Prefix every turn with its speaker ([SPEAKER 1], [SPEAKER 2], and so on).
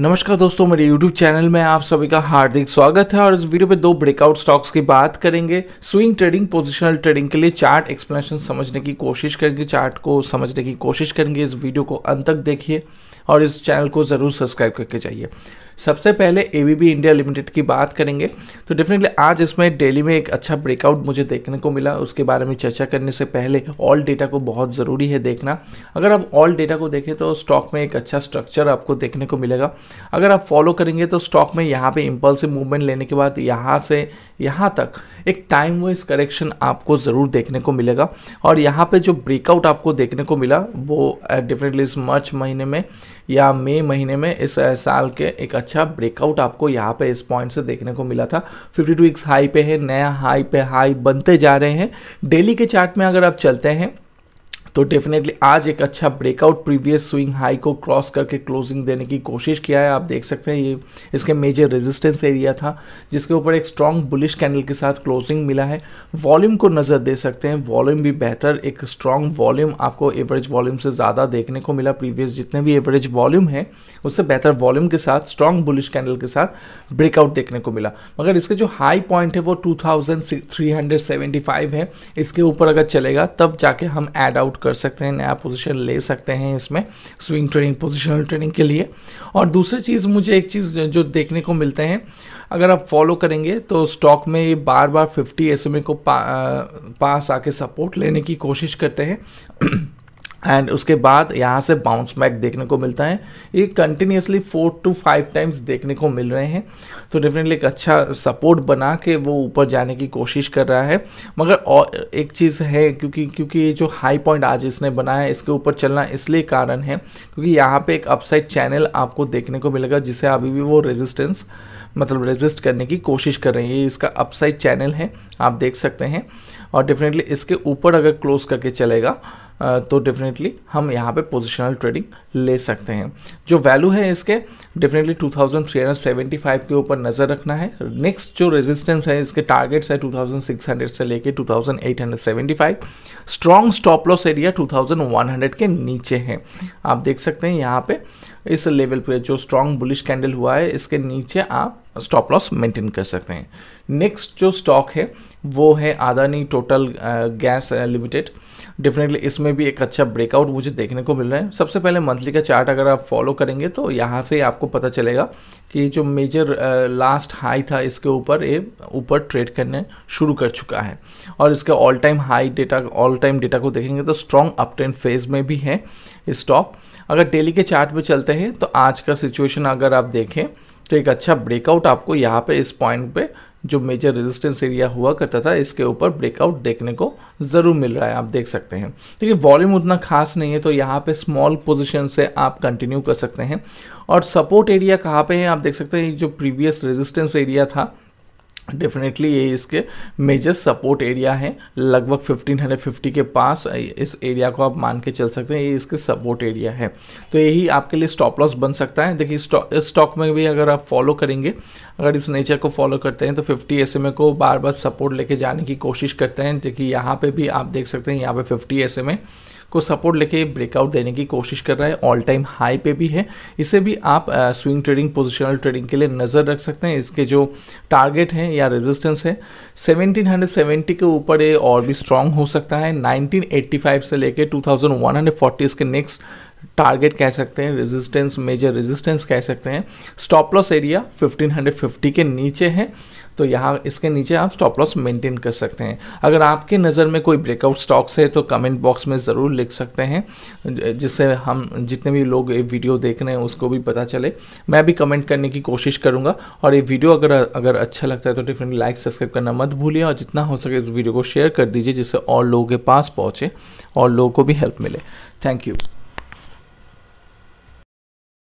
[SPEAKER 1] नमस्कार दोस्तों मेरे YouTube चैनल में आप सभी का हार्दिक स्वागत है और इस वीडियो में दो ब्रेकआउट स्टॉक्स की बात करेंगे स्विंग ट्रेडिंग पोजिशनल ट्रेडिंग के लिए चार्ट एक्सप्लेनेशन समझने की कोशिश करेंगे चार्ट को समझने की कोशिश करेंगे इस वीडियो को अंत तक देखिए और इस चैनल को ज़रूर सब्सक्राइब करके जाइए सबसे पहले ए इंडिया लिमिटेड की बात करेंगे तो डेफिनेटली आज इसमें डेली में एक अच्छा ब्रेकआउट मुझे देखने को मिला उसके बारे में चर्चा करने से पहले ऑल डेटा को बहुत ज़रूरी है देखना अगर आप ऑल डेटा को देखें तो स्टॉक में एक अच्छा स्ट्रक्चर आपको देखने को मिलेगा अगर आप फॉलो करेंगे तो स्टॉक में यहाँ पे इम्पल्सिव मूवमेंट लेने के बाद यहाँ से यहाँ तक एक टाइम वाइज करेक्शन आपको ज़रूर देखने को मिलेगा और यहाँ पे जो ब्रेकआउट आपको देखने को मिला वो डेफिनेटली uh, इस मार्च महीने में या मई महीने में इस uh, साल के एक अच्छा ब्रेकआउट आपको यहाँ पे इस पॉइंट से देखने को मिला था 52 टू हाई पे है नया हाई पे हाई बनते जा रहे हैं डेली के चार्ट में अगर आप चलते हैं तो डेफिनेटली आज एक अच्छा ब्रेकआउट प्रीवियस स्विंग हाई को क्रॉस करके क्लोजिंग देने की कोशिश किया है आप देख सकते हैं ये इसके मेजर रेजिस्टेंस एरिया था जिसके ऊपर एक स्ट्रॉन्ग बुलिश कैंडल के साथ क्लोजिंग मिला है वॉल्यूम को नज़र दे सकते हैं वॉल्यूम भी बेहतर एक स्ट्रॉन्ग वॉल्यूम आपको एवरेज वॉल्यूम से ज़्यादा देखने को मिला प्रीवियस जितने भी एवरेज वॉल्यूम है उससे बेहतर वॉल्यूम के साथ स्ट्रॉन्ग बुलिश कैंडल के साथ ब्रेकआउट देखने को मिला मगर इसके जो हाई पॉइंट है वो टू है इसके ऊपर अगर चलेगा तब जाके हम एड आउट कर सकते हैं नया पोजीशन ले सकते हैं इसमें स्विंग ट्रेडिंग पोजिशनल ट्रेडिंग के लिए और दूसरी चीज़ मुझे एक चीज़ जो देखने को मिलते हैं अगर आप फॉलो करेंगे तो स्टॉक में ये बार बार फिफ्टी एस को पा, पास आके सपोर्ट लेने की कोशिश करते हैं एंड उसके बाद यहाँ से बाउंस बैक देखने को मिलता है ये continuously four to five times देखने को मिल रहे हैं तो डेफिनेटली एक अच्छा सपोर्ट बना के वो ऊपर जाने की कोशिश कर रहा है मगर और एक चीज़ है क्योंकि क्योंकि ये जो हाई पॉइंट आज इसने बनाया है इसके ऊपर चलना इसलिए कारण है क्योंकि यहाँ पे एक अपसाइड चैनल आपको देखने को मिलेगा जिसे अभी भी वो रेजिस्टेंस मतलब रेजिस्ट करने की कोशिश कर रहे हैं ये इसका अपसाइड चैनल है आप देख सकते हैं और डेफिनेटली इसके ऊपर अगर क्लोज करके चलेगा तो डेफिनेटली हम यहाँ पे पोजिशनल ट्रेडिंग ले सकते हैं जो वैल्यू है इसके डेफिनेटली 2375 के ऊपर नज़र रखना है नेक्स्ट जो रेजिस्टेंस है इसके टारगेट्स है 2600 से लेके 2875 स्ट्रॉन्ग स्टॉप लॉस एरिया 2100 के नीचे है आप देख सकते हैं यहाँ पे इस लेवल पे जो स्ट्रॉन्ग बुलिश कैंडल हुआ है इसके नीचे आप स्टॉप लॉस मेंटेन कर सकते हैं नेक्स्ट जो स्टॉक है वो है Adani total gas limited definitely इसमें भी एक अच्छा ब्रेकआउट मुझे देखने को मिल रहा है सबसे पहले मंथली का चार्ट अगर आप फॉलो करेंगे तो यहाँ से आपको पता चलेगा कि जो मेजर लास्ट हाई था इसके ऊपर ये ऊपर ट्रेड करने शुरू कर चुका है और इसके all time high data all time data को देखेंगे तो स्ट्रॉन्ग अप ट्रेंड फेज में भी है स्टॉक अगर डेली के चार्ट पे चलते हैं तो आज का सिचुएशन अगर आप देखें तो एक अच्छा ब्रेकआउट आपको यहाँ पे इस पॉइंट पे जो मेजर रेजिस्टेंस एरिया हुआ करता था इसके ऊपर ब्रेकआउट देखने को ज़रूर मिल रहा है आप देख सकते हैं देखिए वॉल्यूम उतना खास नहीं है तो यहाँ पे स्मॉल पोजीशन से आप कंटिन्यू कर सकते हैं और सपोर्ट एरिया कहाँ पे है आप देख सकते हैं जो प्रीवियस रेजिस्टेंस एरिया था डेफिनेटली ये इसके मेजर सपोर्ट एरिया है लगभग 1550 के पास इस एरिया को आप मान के चल सकते हैं ये इसके सपोर्ट एरिया है तो यही आपके लिए स्टॉप लॉस बन सकता है देखिए इस स्टॉक में भी अगर आप फॉलो करेंगे अगर इस नेचर को फॉलो करते हैं तो 50 एस को बार बार सपोर्ट लेके जाने की कोशिश करते हैं देखिए यहाँ पर भी आप देख सकते हैं यहाँ पर फिफ्टी एस को सपोर्ट लेके ब्रेकआउट देने की कोशिश कर रहा है ऑल टाइम हाई पे भी है इसे भी आप स्विंग ट्रेडिंग पोजिशनल ट्रेडिंग के लिए नज़र रख सकते हैं इसके जो टारगेट हैं या रेजिस्टेंस है 1770 के ऊपर ये और भी स्ट्रांग हो सकता है 1985 से लेके 2140 इसके नेक्स्ट टारगेट कह सकते हैं रेजिस्टेंस मेजर रेजिस्टेंस कह सकते हैं स्टॉप लॉस एरिया 1550 के नीचे है तो यहाँ इसके नीचे आप स्टॉप लॉस मेंटेन कर सकते हैं अगर आपके नज़र में कोई ब्रेकआउट स्टॉक्स है तो कमेंट बॉक्स में ज़रूर लिख सकते हैं जिससे हम जितने भी लोग ये वीडियो देख रहे हैं उसको भी पता चले मैं भी कमेंट करने की कोशिश करूँगा और ये वीडियो अगर अगर अच्छा लगता है तो डिफिनेटली लाइक सब्सक्राइब करना मत भूलिए और जितना हो सके इस वीडियो को शेयर कर दीजिए जिससे और लोगों के पास पहुँचे और लोगों को भी हेल्प मिले थैंक यू